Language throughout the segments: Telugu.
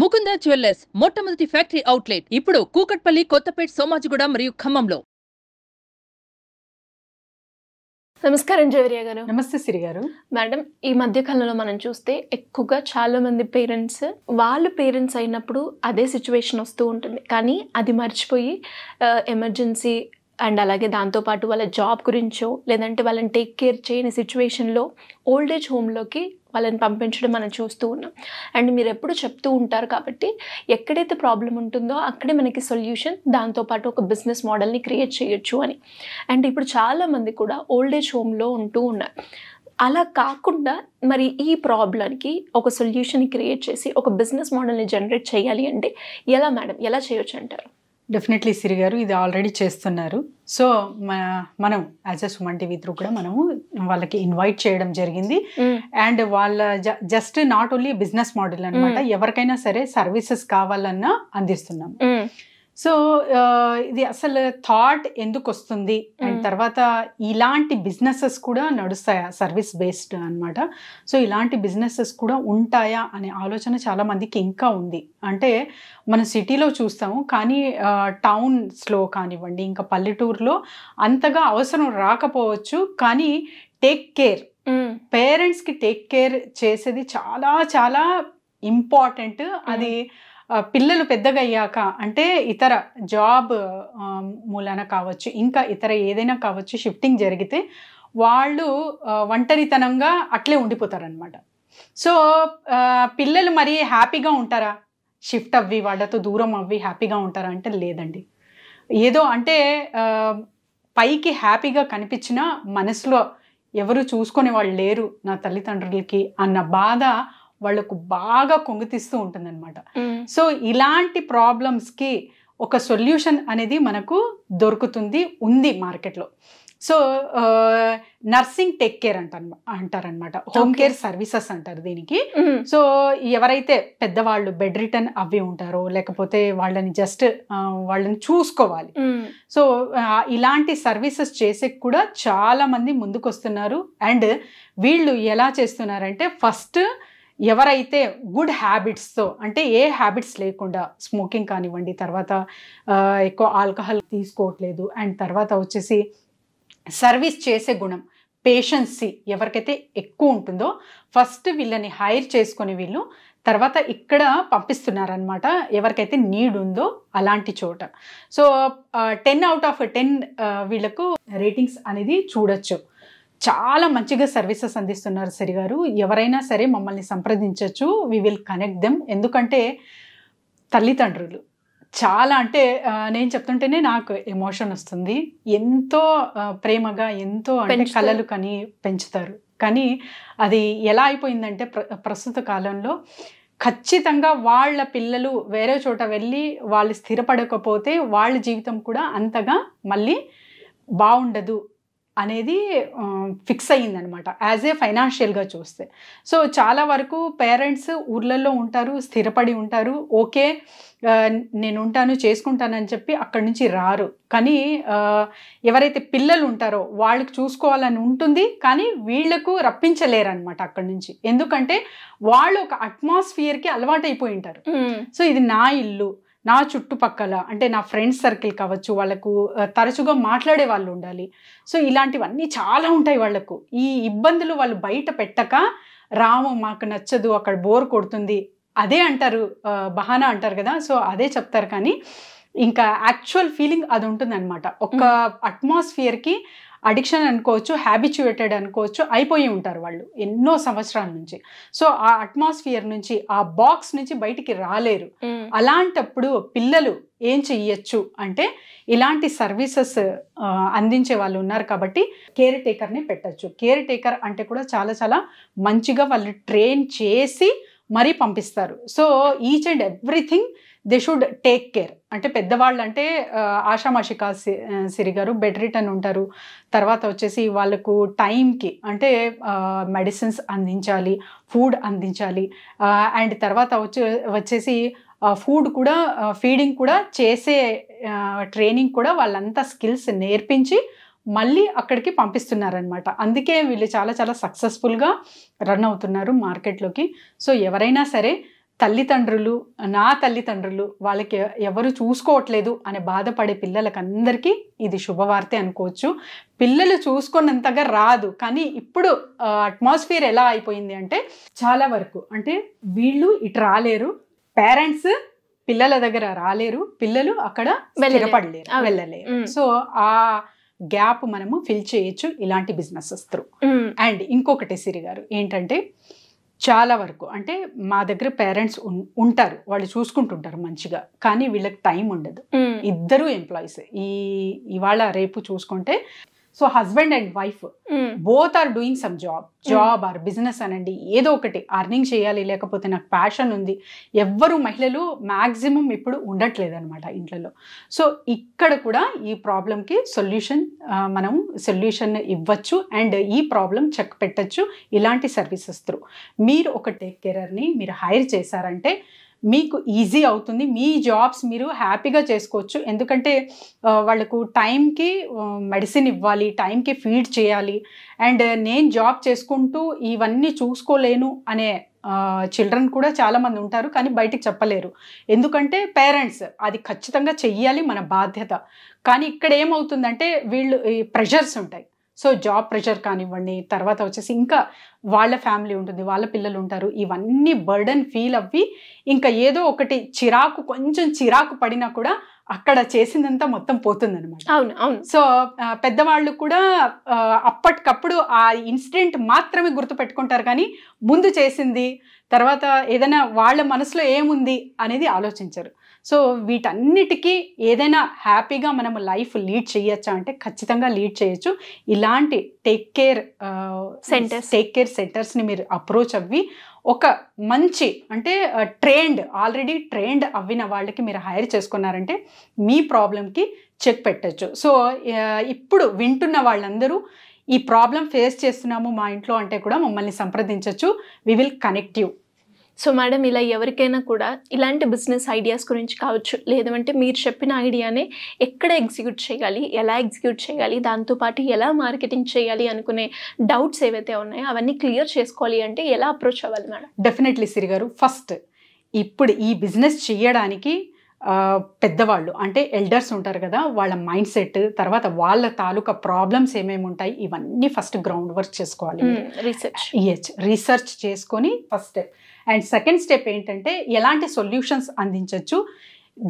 ముకుంద జ్యువెల్లర్స్ మొట్టమొదటి ఫ్యాక్టరీ అవుట్లెట్ ఇప్పుడు కూకట్పల్లి కొత్తపేట్ సోమాజిగూడ మరియు ఖమ్మంలో నమస్కారం జవరియా గారు నమస్తే సిరి గారు మేడం ఈ మధ్య కాలంలో మనం చూస్తే ఎక్కువగా చాలా మంది పేరెంట్స్ వాళ్ళు పేరెంట్స్ అయినప్పుడు అదే సిచ్యువేషన్ వస్తూ ఉంటుంది కానీ అది మర్చిపోయి ఎమర్జెన్సీ అండ్ అలాగే దాంతోపాటు వాళ్ళ జాబ్ గురించో లేదంటే వాళ్ళని టేక్ కేర్ చేయని సిచ్యువేషన్లో ఓల్డ్ ఏజ్ హోమ్లోకి వాళ్ళని పంపించడం మనం చూస్తూ ఉన్నాం అండ్ మీరు ఎప్పుడు చెప్తూ ఉంటారు కాబట్టి ఎక్కడైతే ప్రాబ్లం ఉంటుందో అక్కడే మనకి సొల్యూషన్ దాంతోపాటు ఒక బిజినెస్ మోడల్ని క్రియేట్ చేయొచ్చు అని అండ్ ఇప్పుడు చాలామంది కూడా ఓల్డ్ ఏజ్ హోమ్లో ఉంటూ ఉన్నారు అలా కాకుండా మరి ఈ ప్రాబ్లంకి ఒక సొల్యూషన్ క్రియేట్ చేసి ఒక బిజినెస్ మోడల్ని జనరేట్ చేయాలి అంటే ఎలా మేడం ఎలా చేయొచ్చు అంటారు డెఫినెట్లీ సిరి గారు ఇది ఆల్రెడీ చేస్తున్నారు సో మనం as a Suman TV through కూడా మనము వాళ్ళకి ఇన్వైట్ చేయడం జరిగింది అండ్ వాళ్ళ just not only business model అనమాట ఎవరికైనా సరే సర్వీసెస్ కావాలన్నా అందిస్తున్నాం సో ఇది అసలు థాట్ ఎందుకు వస్తుంది అండ్ తర్వాత ఇలాంటి బిజినెసెస్ కూడా నడుస్తాయా సర్వీస్ బేస్డ్ అనమాట సో ఇలాంటి బిజినెసెస్ కూడా ఉంటాయా అనే ఆలోచన చాలా మందికి ఇంకా ఉంది అంటే మన సిటీలో చూస్తాము కానీ టౌన్స్లో కానివ్వండి ఇంకా పల్లెటూరులో అంతగా అవసరం రాకపోవచ్చు కానీ టేక్ కేర్ పేరెంట్స్కి టేక్ కేర్ చేసేది చాలా చాలా ఇంపార్టెంట్ అది పిల్లలు పెద్దగయ్యాక అంటే ఇతర జాబ్ మూలాన కావచ్చు ఇంకా ఇతర ఏదైనా కావచ్చు షిఫ్టింగ్ జరిగితే వాళ్ళు ఒంటరితనంగా అట్లే ఉండిపోతారనమాట సో పిల్లలు మరి హ్యాపీగా ఉంటారా షిఫ్ట్ అవ్వి వాళ్ళతో దూరం అవ్వి హ్యాపీగా ఉంటారా అంటే లేదండి ఏదో అంటే పైకి హ్యాపీగా కనిపించిన మనసులో ఎవరు చూసుకునే వాళ్ళు లేరు నా తల్లిదండ్రులకి అన్న బాధ వాళ్ళకు బాగా ఉంటుంది ఉంటుందన్నమాట సో ఇలాంటి ప్రాబ్లమ్స్కి ఒక సొల్యూషన్ అనేది మనకు దొరుకుతుంది ఉంది మార్కెట్లో సో నర్సింగ్ టేక్ కేర్ అంట అంటారనమాట హోమ్ కేర్ సర్వీసెస్ అంటారు దీనికి సో ఎవరైతే పెద్దవాళ్ళు బెడ్ రిటర్న్ అవి ఉంటారో లేకపోతే వాళ్ళని జస్ట్ వాళ్ళని చూసుకోవాలి సో ఇలాంటి సర్వీసెస్ చేసే కూడా చాలా మంది ముందుకు వస్తున్నారు అండ్ వీళ్ళు ఎలా చేస్తున్నారంటే ఫస్ట్ ఎవరైతే గుడ్ హ్యాబిట్స్తో అంటే ఏ హ్యాబిట్స్ లేకుండా స్మోకింగ్ కానివ్వండి తర్వాత ఎక్కువ ఆల్కహాల్ తీసుకోవట్లేదు అండ్ తర్వాత వచ్చేసి సర్వీస్ చేసే గుణం పేషెన్సీ ఎవరికైతే ఎక్కువ ఉంటుందో ఫస్ట్ వీళ్ళని హైర్ చేసుకొని వీళ్ళు తర్వాత ఇక్కడ పంపిస్తున్నారనమాట ఎవరికైతే నీడ్ ఉందో అలాంటి చోట so ten out of ten వీళ్ళకు రేటింగ్స్ అనేది చూడొచ్చు చాలా మంచిగా సర్వీసెస్ అందిస్తున్నారు సరి గారు ఎవరైనా సరే మమ్మల్ని సంప్రదించవచ్చు వి విల్ కనెక్ట్ దెమ్ ఎందుకంటే తల్లిదండ్రులు చాలా అంటే నేను చెప్తుంటేనే నాకు ఎమోషన్ వస్తుంది ఎంతో ప్రేమగా ఎంతో అంటే కళలు కని పెంచుతారు కానీ అది ఎలా అయిపోయిందంటే ప్ర ప్రస్తుత కాలంలో ఖచ్చితంగా వాళ్ళ పిల్లలు వేరే చోట వెళ్ళి వాళ్ళు స్థిరపడకపోతే వాళ్ళ జీవితం కూడా అంతగా మళ్ళీ బాగుండదు అనేది ఫిక్స్ అయ్యిందనమాట యాజ్ ఏ ఫైనాన్షియల్గా చూస్తే సో చాలా వరకు పేరెంట్స్ ఊర్లలో ఉంటారు స్థిరపడి ఉంటారు ఓకే నేను ఉంటాను చేసుకుంటానని చెప్పి అక్కడి నుంచి రారు కానీ ఎవరైతే పిల్లలు ఉంటారో వాళ్ళకి చూసుకోవాలని ఉంటుంది కానీ వీళ్లకు రప్పించలేరనమాట అక్కడి నుంచి ఎందుకంటే వాళ్ళు ఒక అట్మాస్ఫియర్కి అలవాటైపోయి ఉంటారు సో ఇది నా ఇల్లు నా చుట్టుపక్కల అంటే నా ఫ్రెండ్స్ సర్కిల్ కావచ్చు వాళ్ళకు తరచుగా మాట్లాడే వాళ్ళు ఉండాలి సో ఇలాంటివన్నీ చాలా ఉంటాయి వాళ్లకు ఈ ఇబ్బందులు వాళ్ళు బయట పెట్టక రాము మాకు నచ్చదు అక్కడ బోర్ కొడుతుంది అదే అంటారు బహానా అంటారు కదా సో అదే చెప్తారు కానీ ఇంకా యాక్చువల్ ఫీలింగ్ అది ఉంటుంది అనమాట ఒక అట్మాస్ఫియర్కి అడిక్షన్ అనుకోవచ్చు హ్యాబిచ్యుయేటెడ్ అనుకోవచ్చు అయిపోయి ఉంటారు వాళ్ళు ఎన్నో సంవత్సరాల నుంచి సో ఆ అట్మాస్ఫియర్ నుంచి ఆ బాక్స్ నుంచి బయటికి రాలేరు అలాంటప్పుడు పిల్లలు ఏం చెయ్యొచ్చు అంటే ఇలాంటి సర్వీసెస్ అందించే వాళ్ళు ఉన్నారు కాబట్టి కేర్ టేకర్ని పెట్టచ్చు కేర్ టేకర్ అంటే కూడా చాలా చాలా మంచిగా వాళ్ళు ట్రైన్ చేసి మరీ పంపిస్తారు so each and everything they should take care అంటే పెద్దవాళ్ళు అంటే ఆషామాషికా సిరి గారు బెడ్ రిటర్న్ ఉంటారు తర్వాత వచ్చేసి వాళ్ళకు టైంకి అంటే మెడిసిన్స్ అందించాలి ఫుడ్ అందించాలి అండ్ తర్వాత వచ్చే వచ్చేసి ఫుడ్ కూడా ఫీడింగ్ కూడా చేసే ట్రైనింగ్ కూడా వాళ్ళంతా స్కిల్స్ నేర్పించి మళ్ళీ అక్కడికి పంపిస్తున్నారనమాట అందుకే వీళ్ళు చాలా చాలా సక్సెస్ఫుల్గా రన్ అవుతున్నారు మార్కెట్లోకి సో ఎవరైనా సరే తల్లిదండ్రులు నా తల్లిదండ్రులు వాళ్ళకి ఎవరు చూసుకోవట్లేదు అని బాధపడే పిల్లలకందరికీ ఇది శుభవార్తే అనుకోవచ్చు పిల్లలు చూసుకున్నంతగా రాదు కానీ ఇప్పుడు అట్మాస్ఫియర్ ఎలా అయిపోయింది అంటే చాలా వరకు అంటే వీళ్ళు ఇటు రాలేరు పేరెంట్స్ పిల్లల దగ్గర రాలేరు పిల్లలు అక్కడ వెళ్ళపడలేరు వెళ్ళలేరు సో ఆ గ్యాప్ మనము ఫిల్ చేయొచ్చు ఇలాంటి బిజినెసెస్ త్రూ అండ్ ఇంకొకటి సిరి గారు ఏంటంటే చాలా వరకు అంటే మా దగ్గర పేరెంట్స్ ఉంటారు వాళ్ళు చూసుకుంటుంటారు మంచిగా కానీ వీళ్ళకి టైం ఉండదు ఇద్దరు ఎంప్లాయీస్ ఈ ఇవాళ రేపు చూసుకుంటే so husband and wife both are doing some job job or business అనండి ఏదో ఒకటి అర్నింగ్ చేయాలి లేకపోతే నాకు ప్యాషన్ ఉంది ఎవ్వరు మహిళలు మ్యాక్సిమం ఇప్పుడు ఉండట్లేదు అనమాట ఇంట్లో సో ఇక్కడ కూడా ఈ ప్రాబ్లంకి సొల్యూషన్ మనం సొల్యూషన్ ఇవ్వచ్చు అండ్ ఈ ప్రాబ్లం చెక్ పెట్టచ్చు ఇలాంటి సర్వీసెస్ త్రూ మీరు ఒక టేక్ కేరర్ని మీరు హైర్ చేశారంటే మీకు ఈజీ అవుతుంది మీ జాబ్స్ మీరు హ్యాపీగా చేసుకోవచ్చు ఎందుకంటే వాళ్ళకు టైంకి మెడిసిన్ ఇవ్వాలి టైంకి ఫీడ్ చేయాలి అండ్ నేను జాబ్ చేసుకుంటూ ఇవన్నీ చూసుకోలేను అనే చిల్డ్రన్ కూడా చాలామంది ఉంటారు కానీ బయటికి చెప్పలేరు ఎందుకంటే పేరెంట్స్ అది ఖచ్చితంగా చెయ్యాలి మన బాధ్యత కానీ ఇక్కడ ఏమవుతుందంటే వీళ్ళు ప్రెషర్స్ ఉంటాయి సో జాబ్ ప్రెషర్ కానివ్వండి తర్వాత వచ్చేసి ఇంకా వాళ్ళ ఫ్యామిలీ ఉంటుంది వాళ్ళ పిల్లలు ఉంటారు ఇవన్నీ బర్డన్ ఫీల్ అవ్వి ఇంకా ఏదో ఒకటి చిరాకు కొంచెం చిరాకు పడినా కూడా అక్కడ చేసిందంతా మొత్తం పోతుందనమాట అవును అవును సో పెద్దవాళ్ళు కూడా అప్పటికప్పుడు ఆ ఇన్సిడెంట్ మాత్రమే గుర్తుపెట్టుకుంటారు కానీ ముందు చేసింది తర్వాత ఏదైనా వాళ్ళ మనసులో ఏముంది అనేది ఆలోచించరు సో వీటన్నిటికీ ఏదైనా హ్యాపీగా మనము లైఫ్ లీడ్ చేయొచ్చా అంటే ఖచ్చితంగా లీడ్ చేయొచ్చు ఇలాంటి take care centres take care సెంటర్స్ని మీరు అప్రోచ్ అవ్వి ఒక మంచి అంటే ట్రైన్డ్ ఆల్రెడీ ట్రైన్డ్ అవ్విన వాళ్ళకి మీరు హైర్ చేసుకున్నారంటే మీ ప్రాబ్లంకి చెక్ పెట్టచ్చు సో ఇప్పుడు వింటున్న వాళ్ళందరూ ఈ ప్రాబ్లం ఫేస్ చేస్తున్నాము మా ఇంట్లో అంటే కూడా మమ్మల్ని సంప్రదించవచ్చు we will connect you so madam ఇలా ఎవరికైనా కూడా ఇలాంటి బిజినెస్ ఐడియాస్ గురించి కావచ్చు లేదంటే మీరు చెప్పిన ఐడియానే ఎక్కడ ఎగ్జిక్యూట్ చేయాలి ఎలా ఎగ్జిక్యూట్ చేయాలి దాంతోపాటు ఎలా మార్కెటింగ్ చేయాలి అనుకునే డౌట్స్ ఏవైతే ఉన్నాయో అవన్నీ క్లియర్ చేసుకోవాలి అంటే ఎలా అప్రోచ్ అవ్వాలి మేడం డెఫినెట్లీ సిరి గారు ఫస్ట్ ఇప్పుడు ఈ బిజినెస్ చేయడానికి పెద్దవాళ్ళు అంటే ఎల్డర్స్ ఉంటారు కదా వాళ్ళ మైండ్ సెట్ తర్వాత వాళ్ళ తాలూకా ప్రాబ్లమ్స్ ఏమేమి ఉంటాయి ఇవన్నీ ఫస్ట్ గ్రౌండ్ వర్క్ చేసుకోవాలి రీసెర్చ్ రీసెర్చ్ చేసుకొని first step and second step ఏంటంటే ఎలాంటి సొల్యూషన్స్ అందించవచ్చు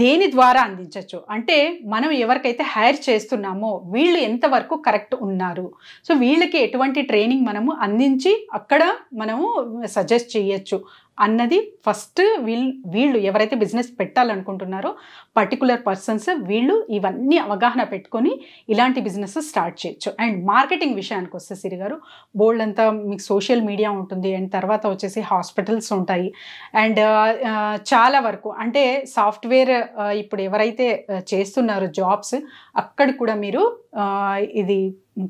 దేని ద్వారా అందించవచ్చు అంటే మనం ఎవరికైతే హైర్ చేస్తున్నామో వీళ్ళు ఎంతవరకు కరెక్ట్ ఉన్నారు సో వీళ్ళకి ఎటువంటి ట్రైనింగ్ మనము అందించి అక్కడ మనము సజెస్ట్ చేయొచ్చు అన్నది ఫస్ట్ వీళ్ళు వీళ్ళు ఎవరైతే బిజినెస్ పెట్టాలనుకుంటున్నారో పర్టికులర్ పర్సన్స్ వీళ్ళు ఇవన్నీ అవగాహన పెట్టుకొని ఇలాంటి బిజినెస్ స్టార్ట్ చేయొచ్చు అండ్ మార్కెటింగ్ విషయానికి వస్తే సిరి గారు బోల్డ్ అంతా మీకు సోషల్ మీడియా ఉంటుంది అండ్ తర్వాత వచ్చేసి హాస్పిటల్స్ ఉంటాయి అండ్ uh, uh, చాలా వరకు అంటే సాఫ్ట్వేర్ uh, ఇప్పుడు ఎవరైతే చేస్తున్నారో జాబ్స్ అక్కడ కూడా మీరు ఇది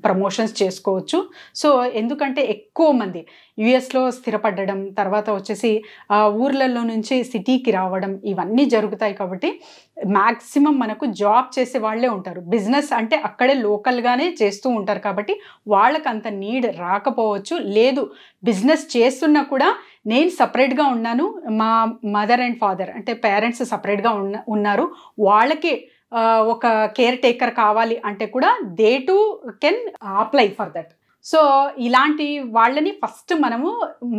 ప్రమోషన్స్ చేసుకోవచ్చు సో ఎందుకంటే ఎక్కువ మంది యుఎస్లో స్థిరపడడం తర్వాత వచ్చేసి ఊర్లలో నుంచి సిటీకి రావడం ఇవన్నీ జరుగుతాయి కాబట్టి మ్యాక్సిమం మనకు జాబ్ చేసే వాళ్ళే ఉంటారు బిజినెస్ అంటే అక్కడే లోకల్గానే చేస్తూ ఉంటారు కాబట్టి వాళ్ళకి అంత నీడ్ రాకపోవచ్చు లేదు బిజినెస్ చేస్తున్నా కూడా నేను సపరేట్గా ఉన్నాను మా మదర్ అండ్ ఫాదర్ అంటే పేరెంట్స్ సపరేట్గా ఉన్న ఉన్నారు వాళ్ళకి ఒక కేర్ టేకర్ కావాలి అంటే కూడా they too can apply for that so ఇలాంటి వాళ్ళని ఫస్ట్ మనము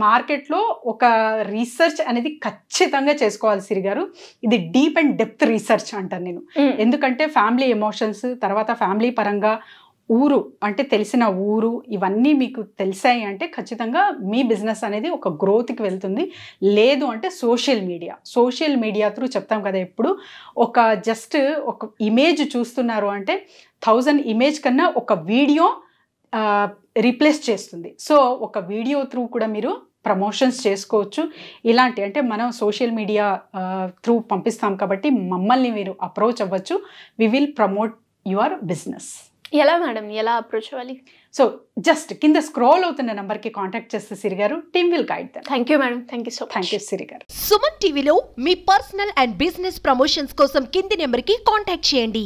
మార్కెట్లో ఒక రీసెర్చ్ అనేది ఖచ్చితంగా చేసుకోవాలి సిరి గారు ఇది డీప్ అండ్ డెప్త్ రీసెర్చ్ అంటాను నేను hmm. ఎందుకంటే ఫ్యామిలీ ఎమోషన్స్ తర్వాత ఫ్యామిలీ పరంగా ఊరు అంటే తెలిసిన ఊరు ఇవన్నీ మీకు తెలిసాయి అంటే ఖచ్చితంగా మీ బిజినెస్ అనేది ఒక గ్రోత్కి వెళ్తుంది లేదు అంటే social media social media through చెప్తాం కదా ఎప్పుడు ఒక జస్ట్ ఒక ఇమేజ్ చూస్తున్నారు అంటే థౌజండ్ ఇమేజ్ కన్నా ఒక వీడియో రీప్లేస్ చేస్తుంది సో ఒక వీడియో త్రూ కూడా మీరు ప్రమోషన్స్ చేసుకోవచ్చు ఇలాంటి అంటే మనం సోషల్ మీడియా త్రూ పంపిస్తాం కాబట్టి మమ్మల్ని మీరు అప్రోచ్ అవ్వచ్చు we will promote your business ఎలా మేడం ఎలా అప్రోచ్ అవ్వాలి సో జస్ట్ కింద స్క్రోల్ అవుతున్న నంబర్కి కాంటాక్ట్ చేస్తే Siri garu team will guide thank you madam thank you so thank you Siri garu Suman టీవీలో మీ పర్సనల్ అండ్ బిజినెస్ ప్రమోషన్స్ కోసం కింది నెంబర్కి కాంటాక్ట్ చేయండి